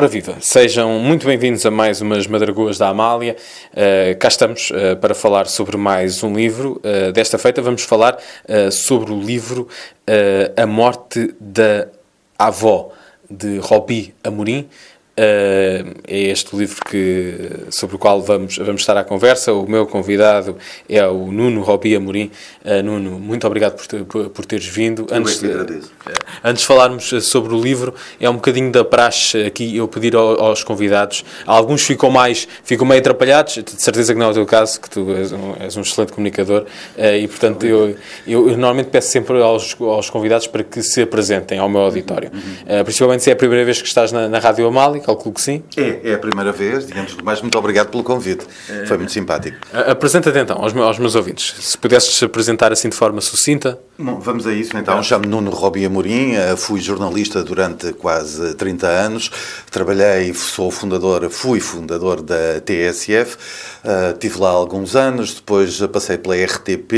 Ora viva, sejam muito bem-vindos a mais umas Madragoas da Amália. Uh, cá estamos uh, para falar sobre mais um livro. Uh, desta feita vamos falar sobre o livro A Morte da Avó, de Robi Amorim. Uh, é este livro que, sobre o qual vamos, vamos estar à conversa. O meu convidado é o Nuno Robi Amorim. Uh, Nuno, muito obrigado por, por, teres vindo. É antes, é agradeço. Uh, antes de falarmos eh, sobre o livro, é um bocadinho da praxe aqui eu pedir ao, aos convidados. Alguns ficam mais, ficam meio atrapalhados, de certeza que não é o teu caso, que tu és um, és um excelente comunicador e, portanto, eu, eu, eu, normalmente peço sempre aos, aos convidados para que se apresentem ao meu auditório. Uhum. principalmente se é a primeira vez que estás na, na Rádio Amália calculo que sim. É, é a primeira vez, digamos mais, muito obrigado pelo convite. É. Foi muito simpático. Apresenta-te então aos, aos, meus ouvintes. Se pudesses apresentar assim de forma sucinta. Bom, vamos a isso então. Chamo-me Nuno Robi Amorim, eh, fui jornalista durante quase 30 anos, trabalhei, sou fundador, fui fundador da TSF, uh, eh, tive lá alguns anos, depois passei pela RTP,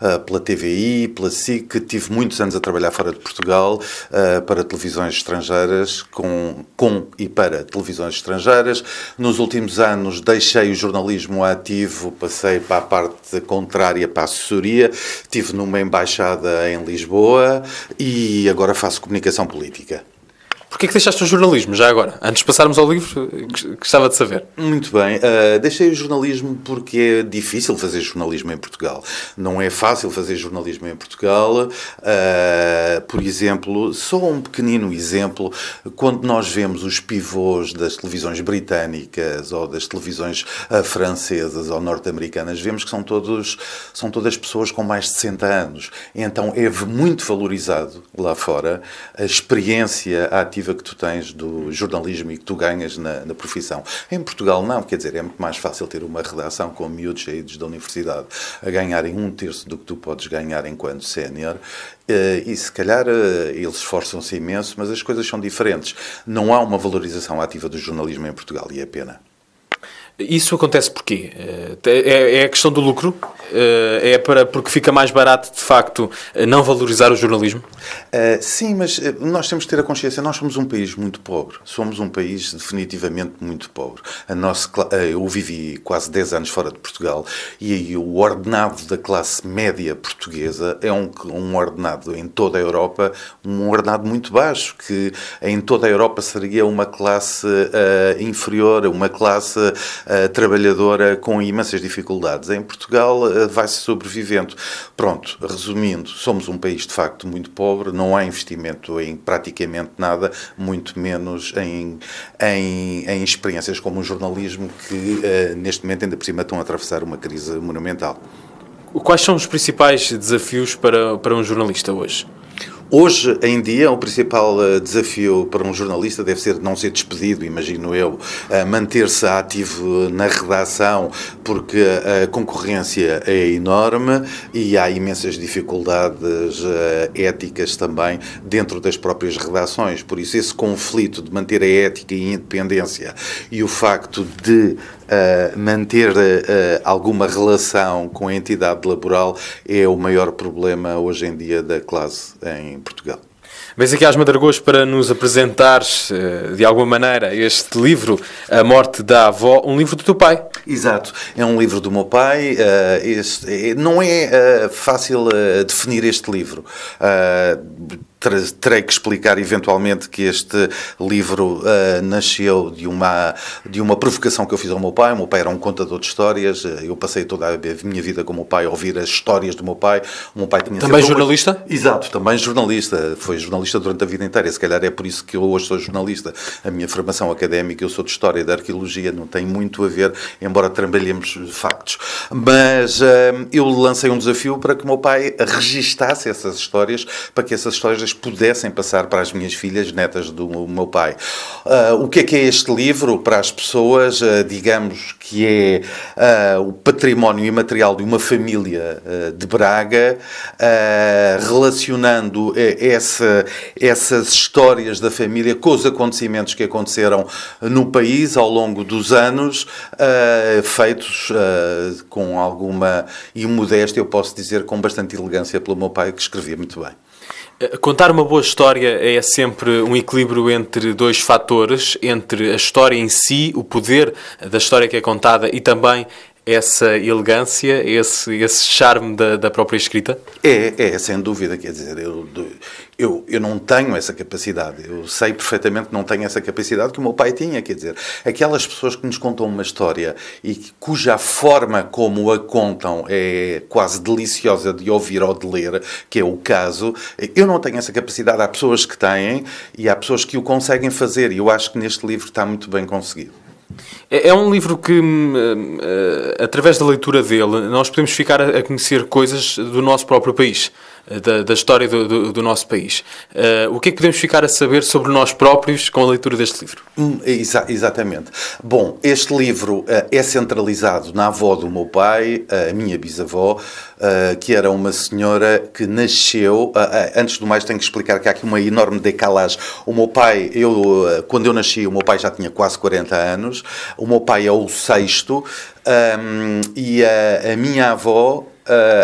uh, eh, pela TVI, pela SIC, tive muitos anos a trabalhar fora de Portugal uh, para televisões estrangeiras com, com e para televisões estrangeiras. Nos últimos anos deixei o jornalismo ativo, passei para a parte contrária, para a assessoria. Estive numa embaixada em Lisboa e agora faço comunicação política. Porquê é que deixaste o jornalismo já agora? Antes de passarmos ao livro, gostava de saber. Muito bem. Uh, deixei o jornalismo porque é difícil fazer jornalismo em Portugal. Não é fácil fazer jornalismo em Portugal. Uh, por exemplo, só um pequenino exemplo, quando nós vemos os pivôs das televisões britânicas ou das televisões uh, francesas ou norte-americanas, vemos que são, todos, são todas pessoas com mais de 60 anos. Então é muito valorizado lá fora a experiência, a atividade perspectiva que tu tens do jornalismo e que tu ganhas na, na, profissão. Em Portugal, não, quer dizer, é muito mais fácil ter uma redação com miúdos saídos da universidade a ganharem um terço do que tu podes ganhar enquanto sénior. Eh, e se calhar eh, eles esforçam-se imenso, mas as coisas são diferentes. Não há uma valorização ativa do jornalismo em Portugal e é pena. Isso acontece porquê? Eh, é, é a questão do lucro? Eh, é para porque fica mais barato, de facto, eh, não valorizar o jornalismo? Uh, sim, mas nós temos que ter a consciência, nós somos um país muito pobre. Somos um país definitivamente muito pobre. A nossa, eu vivi quase 10 anos fora de Portugal e aí o ordenado da classe média portuguesa é um, um ordenado em toda a Europa, um ordenado muito baixo, que em toda a Europa seria uma classe uh, inferior, uma classe uh, trabalhadora com imensas dificuldades. Em Portugal, eh, vai-se sobrevivendo. Pronto, resumindo, somos um país de facto muito pobre, não há investimento em praticamente nada, muito menos em, em, em experiências como o jornalismo, que eh, neste momento ainda por cima estão a atravessar uma crise monumental. Quais são os principais desafios para, para um jornalista hoje? Hoje em dia, o principal eh, desafio para um jornalista deve ser não ser despedido, imagino eu, eh, manter-se ativo na redação, porque eh, a concorrência é enorme e há imensas dificuldades éticas também dentro das próprias redações. Por isso, esse conflito de manter a ética e a independência e o facto de manter uh, alguma relação com a entidade laboral é o maior problema hoje em dia da classe em Portugal. Vens aqui às Madargoas para nos apresentares, eh, de alguma maneira, este livro, A Morte da Avó, um livro do teu pai. Exato. É um livro do meu pai. Uh, este, eh, não é uh, fácil uh, definir este livro terei que explicar eventualmente que este livro uh, nasceu de uma, de uma provocação que eu fiz ao meu pai. O meu pai era um contador de histórias. Eu passei toda a minha vida com o meu pai a ouvir as histórias do meu pai. O meu pai tinha também jornalista? Hoje... Exato, também jornalista. Foi jornalista durante a vida inteira. Se calhar é por isso que eu hoje sou jornalista. A minha formação académica, eu sou de História e da Arqueologia, não tem muito a ver, é embora trabalhemos factos. Mas hum, eu lancei um desafio para que o meu pai registasse essas histórias, para que essas histórias pudessem passar para as minhas filhas, netas do meu pai. Ah, o que é que é este livro para as pessoas? Ah, digamos que é ah, o património imaterial de uma família de Braga, relacionando eh, essa, essas histórias da família com os acontecimentos que aconteceram no país ao longo dos anos eh, feitos uh, com alguma modéstia, eu posso dizer com bastante elegância pelo meu pai, que escrevia muito bem. Eh, contar uma boa história é sempre um equilíbrio entre dois fatores, entre a história em si, o poder da história que é contada e também essa elegância, esse, esse charme da, da própria escrita? É, é, sem dúvida, quer dizer, eu, eu, eu não tenho essa capacidade, eu sei perfeitamente que não tenho essa capacidade que o meu pai tinha, quer dizer, aquelas pessoas que nos contam uma história e cuja forma como a contam é quase deliciosa de ouvir ou de ler, que é o caso, eu não tenho essa capacidade, há pessoas que têm e há pessoas que o conseguem fazer e eu acho que neste livro está muito bem conseguido. É, é, um livro que, hum, eh, através da leitura dele, nós podemos ficar a conhecer coisas do nosso próprio país, eh, da, da história do, do, do, nosso país. Eh, o que é que podemos ficar a saber sobre nós próprios com a leitura deste livro? Hum, exa exatamente. Bom, este livro é centralizado na avó do meu pai, a minha bisavó, que era uma senhora que nasceu. antes do mais, tenho que explicar que há aqui uma enorme decalagem. O meu pai, eu, quando eu nasci, o meu pai já tinha quase 40 anos o meu pai é o sexto, um, e a, a minha avó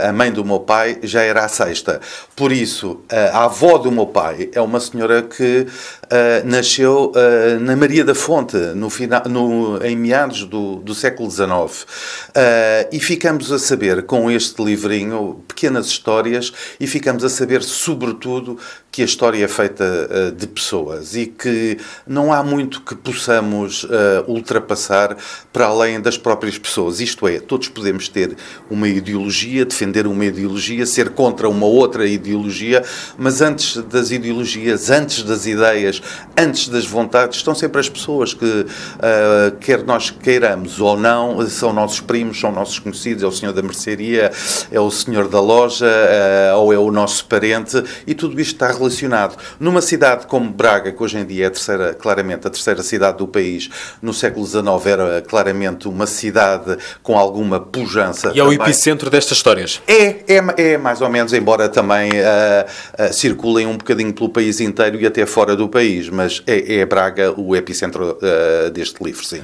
a mãe do meu pai já era a sexta. Por isso, a avó do meu pai é uma senhora que uh, nasceu uh, na Maria da Fonte, no final, no, em meados do, do século XIX. Uh, e ficamos a saber, com este livrinho, pequenas histórias, e ficamos a saber, sobretudo, que a história é feita de pessoas e que não há muito que possamos ultrapassar para além das próprias pessoas. Isto é, todos podemos ter uma ideologia ideologia, defender uma ideologia, ser contra uma outra ideologia, mas antes das ideologias, antes das ideias, antes das vontades, estão sempre as pessoas que, uh, quer nós queiramos ou não, são nossos primos, são nossos conhecidos, é o senhor da mercearia, é o senhor da loja uh, ou é o nosso parente, e tudo isto está relacionado. Numa cidade como Braga, que hoje em dia é a terceira, claramente a terceira cidade do país, no século XIX era claramente uma cidade com alguma pujança. E é o epicentro destas histórias. É, é, é mais ou menos, embora também uh, uh, circulem um bocadinho pelo país inteiro e até fora do país, mas é, é Braga o epicentro uh, deste livro, sim.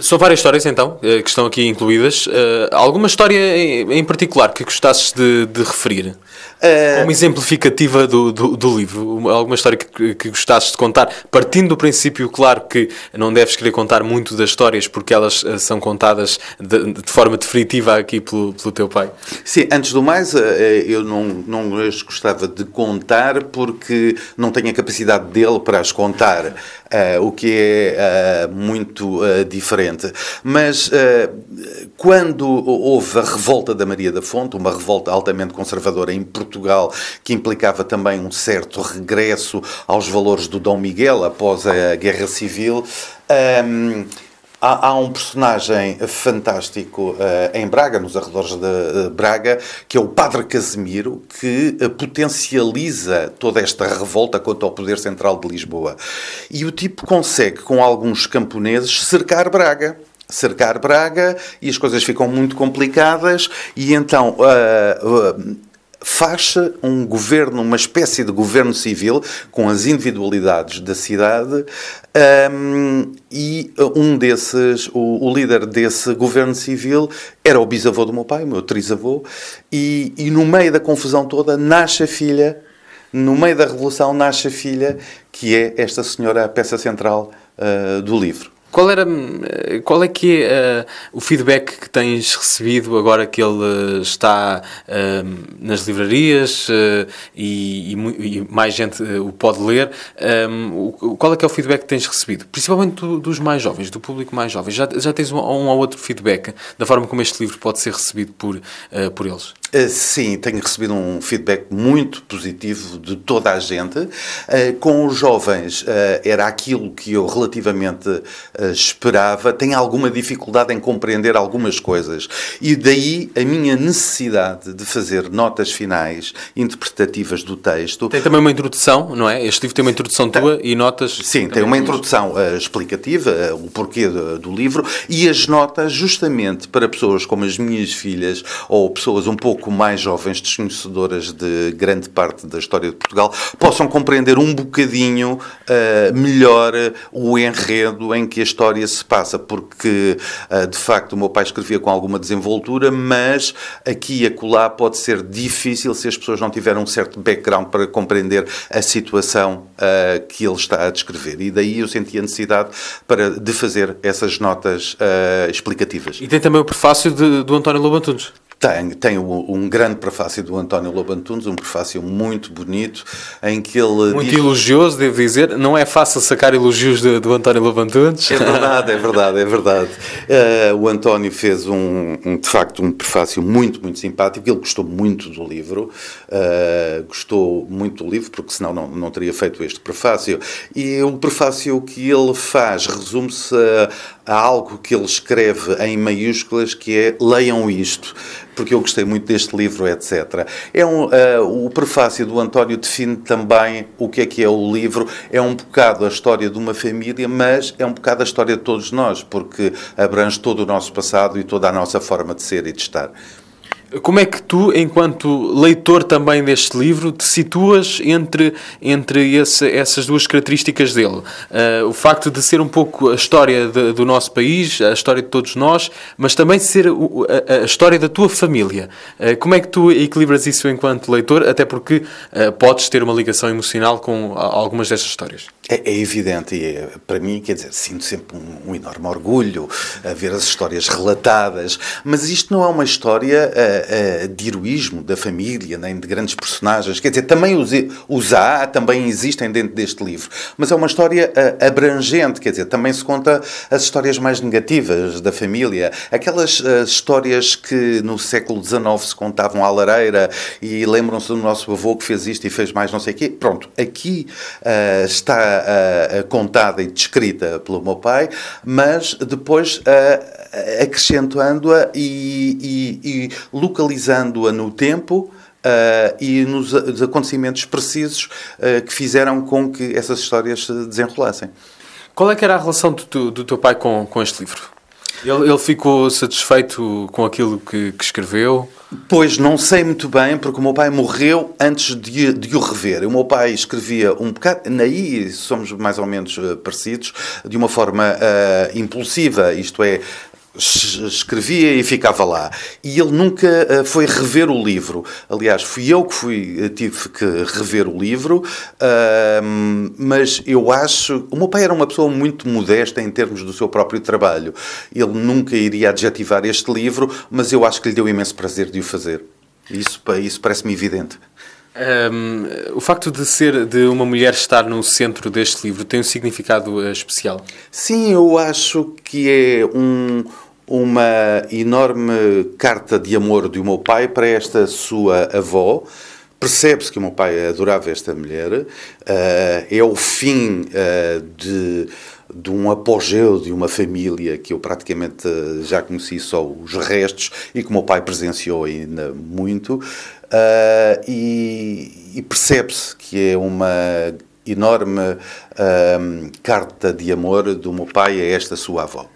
São várias histórias então que estão aqui incluídas. alguma história em, em, particular que gostasses de, de referir? Uma exemplificativa do, do, do livro? Alguma história que, que gostasses de contar? Partindo do princípio, claro, que não deves querer contar muito das histórias porque elas são contadas de, de forma definitiva aqui pelo, pelo teu pai. Sim, antes do mais, eh, eh, eu não, não as gostava de contar porque não tenho a capacidade dele para as contar, eh, o que é muito diferente. Mas quando houve a revolta da Maria da Fonte, uma revolta altamente conservadora em Portugal, que implicava também um certo regresso aos valores do Dom Miguel após a Guerra Civil, ehm, Há, há, um personagem fantástico uh, em Braga, nos arredores de uh, Braga, que é o Padre Casimiro, que uh, potencializa toda esta revolta contra o poder central de Lisboa. E o tipo consegue, com alguns camponeses, cercar Braga cercar Braga e as coisas ficam muito complicadas e então uh, uh, faz-se um governo, uma espécie de governo civil com as individualidades da cidade um, e uh, um desses, o, o, líder desse governo civil era o bisavô do meu pai, o meu trisavô, e, e no meio da confusão toda nasce a filha, no meio da revolução nasce a filha, que é esta senhora, a peça central uh, do livro. Qual, era, eh, qual é que é uh, o feedback que tens recebido agora que ele eh, está uh, nas livrarias uh, e, e, e, mais gente o pode ler? Um, qual é que é o feedback que tens recebido? Principalmente do, dos mais jovens, do público mais jovem. Já, já tens um, um ou outro feedback da forma como este livro pode ser recebido por, por eles? Sim, tenho recebido um feedback muito positivo de toda a gente. Com os jovens era aquilo que eu relativamente eh, esperava, tem alguma dificuldade em compreender algumas coisas. E daí a minha necessidade de fazer notas finais interpretativas do texto. Tem também uma introdução, não é? Este livro tem uma introdução tem, tua e notas. Sim, tem uma introdução uh, explicativa, uh, o porquê do, do, livro, e as notas, justamente para pessoas como as minhas filhas ou pessoas um pouco mais jovens, desconhecedoras de grande parte da história de Portugal, possam compreender um bocadinho uh, melhor o enredo em que as história se passa, porque eh, de facto o meu pai escrevia com alguma desenvoltura, mas aqui e acolá pode ser difícil se as pessoas não tiverem um certo background para compreender a situação eh, que ele está a descrever. E daí eu senti a necessidade para, de fazer essas notas eh, explicativas. E tem também o prefácio de, do António Lobantunes. Tem, tem um, um, grande prefácio do António Lobo Antunes, um prefácio muito bonito, em que ele. Muito diz... elogioso, devo dizer. Não é fácil sacar elogios de, do António Lobo Antunes. É verdade, é verdade, é verdade. Uh, o António fez, um, um, de facto, um prefácio muito, muito simpático. Ele gostou muito do livro, uh, gostou muito do livro, porque senão não, não teria feito este prefácio. E o prefácio que ele faz resume-se a há algo que ele escreve em maiúsculas que é leiam isto, porque eu gostei muito deste livro, etc. É um, uh, o prefácio do António define também o que é que é o livro. É um bocado a história de uma família, mas é um bocado a história de todos nós, porque abrange todo o nosso passado e toda a nossa forma de ser e de estar. Como é que tu, enquanto leitor também deste livro, te situas entre, entre esse, essas duas características dele? Uh, o facto de ser um pouco a história de, do nosso país, a história de todos nós, mas também ser o, a, a, história da tua família. Uh, como é que tu equilibras isso enquanto leitor? Até porque uh, podes ter uma ligação emocional com algumas destas histórias. É, é evidente, e é, para mim, quer dizer, sinto sempre um, um, enorme orgulho a ver as histórias relatadas, mas isto não é uma história uh, de heroísmo da família, nem de grandes personagens. Quer dizer, também os, os há, também existem dentro deste livro. Mas é uma história uh, abrangente, quer dizer, também se conta as histórias mais negativas da família. Aquelas uh, histórias que no século XIX se contavam à lareira e lembram-se do nosso avô que fez isto e fez mais não sei o quê. Pronto, aqui eh, está eh, contada e descrita pelo meu pai, mas depois acrescentando-a e, e, e localizando-a no tempo Uh, e nos, nos, acontecimentos precisos uh, que fizeram com que essas histórias se desenrolassem. Qual é que era a relação do, do, do teu pai com, com este livro? Ele, ele ficou satisfeito com aquilo que, que, escreveu? Pois, não sei muito bem, porque o meu pai morreu antes de, de o rever. O meu pai escrevia um bocado, naí somos mais ou menos eh, parecidos, de uma forma uh, impulsiva, isto é, escrevia e ficava lá. E ele nunca eh, foi rever o livro. Aliás, fui eu que fui, eh, tive que rever o livro, mas eu acho. O meu pai era uma pessoa muito modesta em termos do seu próprio trabalho. Ele nunca iria adjetivar este livro, mas eu acho que lhe deu imenso prazer de o fazer. Isso, isso parece-me evidente. Um, o facto de ser de uma mulher estar no centro deste livro tem um significado eh, especial? Sim, eu acho que é um, uma enorme carta de amor do meu pai para esta sua avó. Percebe-se que o meu pai adorava esta mulher. Uh, é o fim uh, de, de um apogeu de uma família que eu praticamente já conheci só os restos e que o meu pai presenciou ainda muito uh, e, e percebe-se que é uma enorme uh, carta de amor do meu pai a esta sua avó.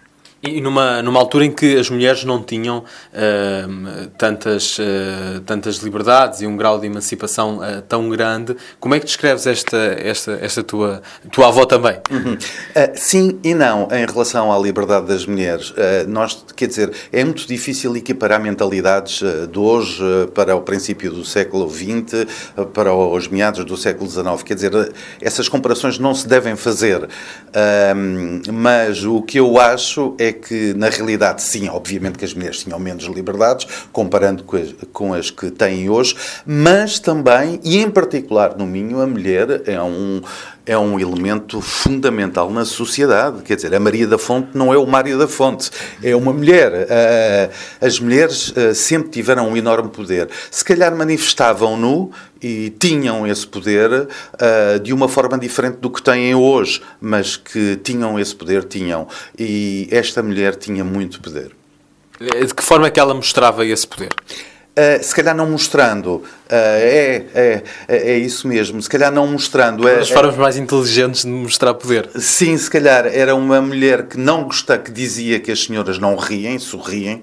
E numa, numa altura em que as mulheres não tinham uh, tantas, uh, tantas liberdades e um grau de emancipação uh, tão grande, como é que descreves esta, esta, esta tua, tua avó também? Uhum. Eh, sim e não, em relação à liberdade das mulheres. nós, quer dizer, é muito difícil equiparar mentalidades de hoje para o princípio do século XX, para os meados do século XIX. Quer dizer, essas comparações não se devem fazer. Ehm, mas o que eu acho é que, na realidade, sim, obviamente que as mulheres tinham menos liberdades, comparando com as, com as que têm hoje, mas também, e em particular no Minho, a mulher é um é um elemento fundamental na sociedade. Quer dizer, a Maria da Fonte não é o Mário da Fonte, é uma mulher. Ah, ah, as mulheres ah, sempre tiveram um enorme poder. Se calhar manifestavam-no e tinham esse poder de uma forma diferente do que têm hoje, mas que tinham esse poder, tinham. E esta mulher tinha muito poder. De que forma é que ela mostrava esse poder? Uh, se calhar não mostrando, uh, é, é, é isso mesmo, se calhar não mostrando. Uma é, das é- formas é... mais inteligentes de mostrar poder. Sim, se calhar era uma mulher que não gosta que dizia que as senhoras não riem, sorriem,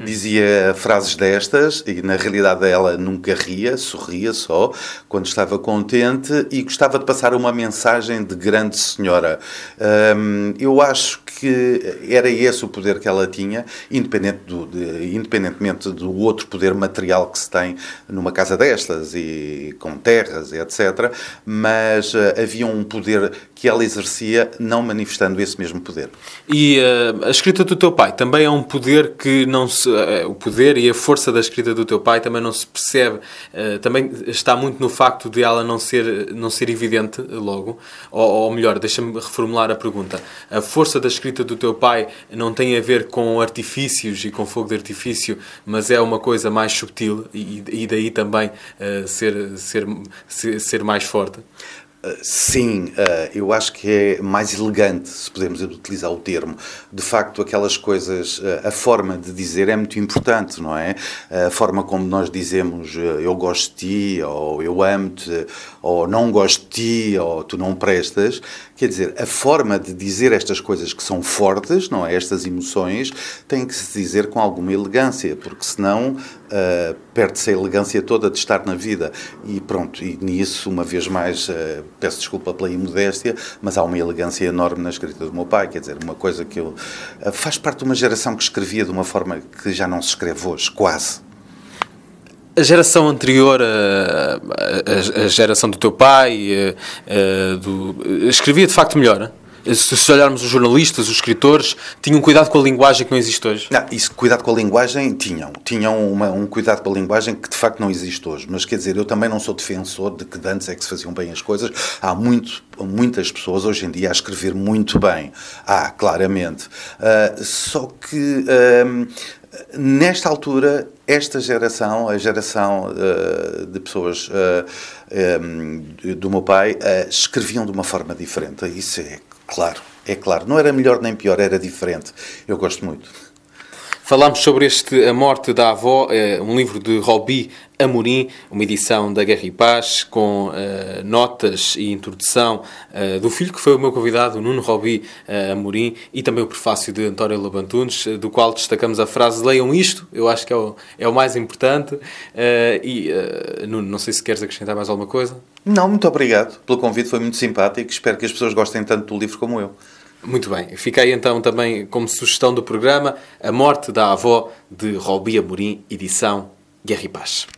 hum. dizia frases destas e na realidade ela nunca ria, sorria só quando estava contente e gostava de passar uma mensagem de grande senhora. Ehm, eu acho que era esse o poder que ela tinha, independente do, de, independentemente do outro poder material que se tem numa casa destas e com terras e etc. Mas uh, havia um poder que ela exercia não manifestando esse mesmo poder. E uh, a escrita do teu pai também é um poder que não se. Uh, o poder e a força da escrita do teu pai também não se percebe, também está muito no facto de ela não ser, não ser evidente logo. Ou, ou melhor, deixa-me reformular a pergunta. A força da escrita escrita do teu pai não tem a ver com artifícios e com fogo de artifício, mas é uma coisa mais subtil e, e daí também uh, ser, ser, ser, ser mais forte? Eh, sim, eh, eu acho que é mais elegante, se podemos utilizar o termo. De facto, aquelas coisas, a forma de dizer é muito importante, não é? A forma como nós dizemos eu gosto de ti, ou eu amo-te, ou não gosto de ti, ou tu não prestas, Quer dizer, a forma de dizer estas coisas que são fortes, não é? Estas emoções, tem que se dizer com alguma elegância, porque senão uh, perde-se a elegância toda de estar na vida. E pronto, e nisso, uma vez mais, uh, peço desculpa pela imodéstia, mas há uma elegância enorme na escrita do meu pai, quer dizer, uma coisa que eu. Uh, faz parte de uma geração que escrevia de uma forma que já não se escreve hoje, quase a geração anterior, a, a, a, geração do teu pai, a, do, escrevia de facto melhor. Se, se olharmos os jornalistas, os escritores, tinham cuidado com a linguagem que não existe hoje. Não, isso, cuidado com a linguagem, tinham. Tinham uma, um cuidado com a linguagem que de facto não existe hoje. Mas quer dizer, eu também não sou defensor de que de antes é que se faziam bem as coisas. Há muito, muitas pessoas hoje em dia a escrever muito bem. Há, claramente. Uh, só que. Uh, Nesta altura, esta geração, a geração uh, de pessoas uh, eh, um, eh, do meu pai, uh, escreviam de uma forma diferente. Isso é claro, é claro. Não era melhor nem pior, era diferente. Eu gosto muito. Falámos sobre este A Morte da Avó, eh, um livro de Robi Amorim, uma edição da Guerra e Paz, com uh, notas e introdução uh, do filho que foi o meu convidado, Nuno Robi uh, Amorim, e também o prefácio de António Labantunes, do qual destacamos a frase Leiam isto, eu acho que é o, é o mais importante. e, Nuno, não sei se queres acrescentar mais alguma coisa. Não, muito obrigado pelo convite, foi muito simpático. Espero que as pessoas gostem tanto do livro como eu. Muito bem, fiquei então também como sugestão do programa A Morte da Avó de Robia Morim, edição Guerra e Paz.